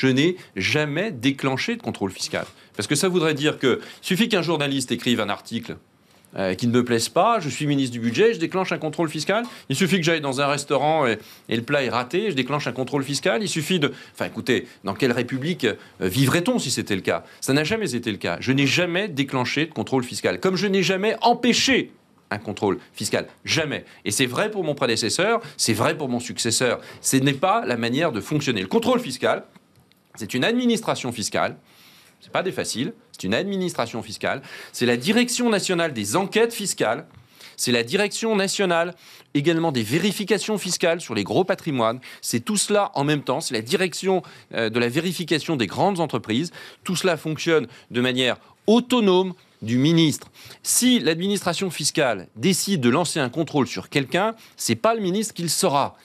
je n'ai jamais déclenché de contrôle fiscal. Parce que ça voudrait dire que suffit qu'un journaliste écrive un article euh, qui ne me plaise pas, je suis ministre du budget, je déclenche un contrôle fiscal. Il suffit que j'aille dans un restaurant et, et, le plat est raté, je déclenche un contrôle fiscal. Il suffit de... Enfin écoutez, dans quelle république euh, vivrait-on si c'était le cas Ça n'a jamais été le cas. Je n'ai jamais déclenché de contrôle fiscal. Comme je n'ai jamais empêché un contrôle fiscal. Jamais. Et c'est vrai pour mon prédécesseur, c'est vrai pour mon successeur. Ce n'est pas la manière de fonctionner. Le contrôle fiscal, c'est une administration fiscale. C'est pas des faciles. C'est une administration fiscale. C'est la Direction nationale des enquêtes fiscales. C'est la Direction nationale également des vérifications fiscales sur les gros patrimoines. C'est tout cela en même temps. C'est la Direction euh, de la vérification des grandes entreprises. Tout cela fonctionne de manière autonome du ministre. Si l'administration fiscale décide de lancer un contrôle sur quelqu'un, c'est pas le ministre qui le saura.